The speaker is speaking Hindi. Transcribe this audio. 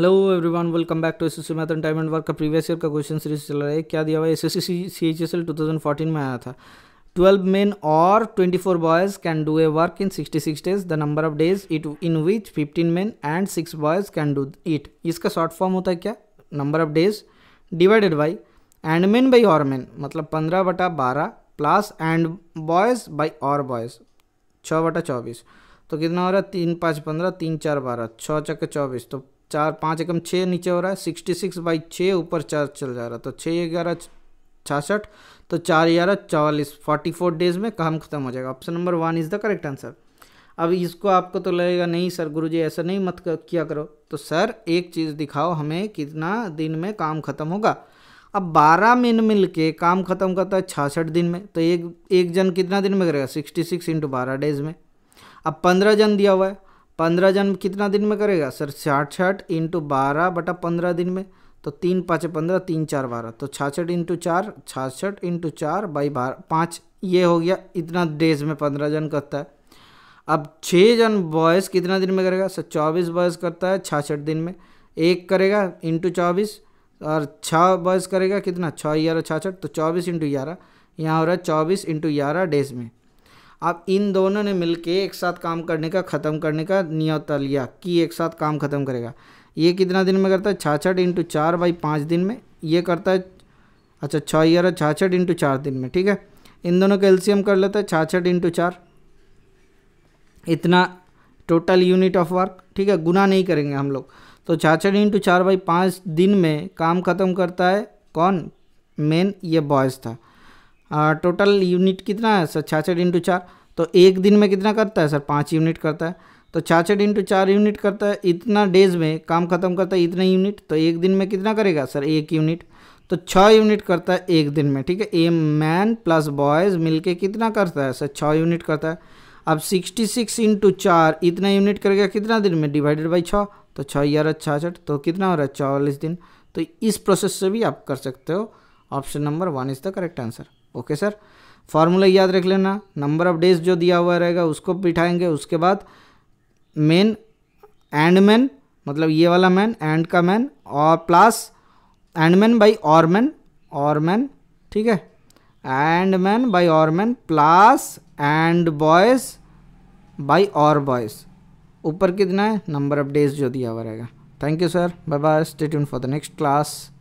hello everyone welcome back to S math and time and work का प्रीवियस ईयर का क्वेश्चन सीरीज चल रहा है क्या दिया हुआ है S S C C S L two thousand fourteen में आया था ट्वेल्व मेन और twenty four boys can do a work in sixty six days the number of days it in which fifteen men and six boys can do it इसका शॉर्ट फॉर्म होता है क्या number of days divided by and men by और मेन मतलब पंद्रह बटा बारह प्लस एंड बॉयज बाई और बॉयज छः बटा चौबीस तो कितना हो रहा है तीन पाँच पंद्रह तीन चार बारह छः चक्के चौबीस तो चार पाँच एकम छः नीचे हो रहा है सिक्सटी सिक्स बाई छः ऊपर चार चल जा रहा है तो छः ग्यारह छासठ तो चार ग्यारह चवालीस फोर्टी फोर डेज में काम खत्म हो जाएगा option number one is the correct answer अब इसको आपको तो लगेगा नहीं सर गुरुजी ऐसा नहीं मत किया करो तो सर एक चीज़ दिखाओ हमें कितना दिन में काम खत्म होगा अब 12 मिन मिल के काम खत्म करता है छासठ दिन में तो एक एक जन कितना दिन में करेगा 66 सिक्स इंटू बारह डेज में अब 15 जन दिया हुआ है पंद्रह जन्म कितना दिन में करेगा सर छठ इंटू बारह बटा पंद्रह दिन में तो तीन पाँच पंद्रह तीन चार बारह तो छाछठ इंटू चार छाछठ इंटू चार बाई बारह पाँच ये हो गया इतना डेज में पंद्रह जन करता है अब छः जन बॉयस कितना दिन में करेगा सर चौबीस बॉयस करता है छाछठ दिन में एक करेगा इंटू चौबीस और छः बॉयस करेगा कितना छः ग्यारह छाछठ तो चौबीस इंटू ग्यारह यहाँ हो रहा है चौबीस इंटू ग्यारह डेज में अब इन दोनों ने मिलके एक साथ काम करने का ख़त्म करने का नियोता लिया कि एक साथ काम ख़त्म करेगा ये कितना दिन में करता है छाछठ इंटू चार बाई पाँच दिन में ये करता है अच्छा छः ग्यारह छाछठ इंटू चार दिन में ठीक है इन दोनों का एल्सीयम कर लेता है छाछठ इंटू चार इतना टोटल यूनिट ऑफ वर्क ठीक है गुना नहीं करेंगे हम लोग तो छाछठ इंटू चार बाई पाँच दिन में काम ख़त्म करता है कौन मेन ये बॉयज़ था टोटल यूनिट कितना है सर छाछठ इंटू चार तो एक दिन में कितना करता है सर पाँच यूनिट करता है तो छाछठ इंटू चार यूनिट करता है इतना डेज में काम खत्म करता है इतना यूनिट तो एक दिन में कितना करेगा सर एक यूनिट तो छः यूनिट करता है एक दिन में ठीक है ए मैन प्लस बॉयज़ मिलके कितना करता है सर छः यूनिट करता है अब सिक्सटी सिक्स इंटू चार इतना यूनिट करेगा कितना दिन में डिवाइडेड बाई छः तो छः ग्यारह छाछठ तो कितना हो रहा है चौवालीस दिन तो इस प्रोसेस से भी आप कर सकते हो option number one is the correct answer okay sir formula याद रख लेना नंबर ऑफ डेज जो दिया हुआ रहेगा उसको बिठाएंगे उसके बाद मेन एंड मैन मतलब ये वाला मैन एंड का मैन और प्लस एंड मैन बाई और मैन और मैन ठीक है एंड मैन बाई और man plus and boys by और बॉयज़ ऊपर कितना है नंबर ऑफ डेज जो दिया हुआ रहेगा thank you sir bye bye stay tune for the next class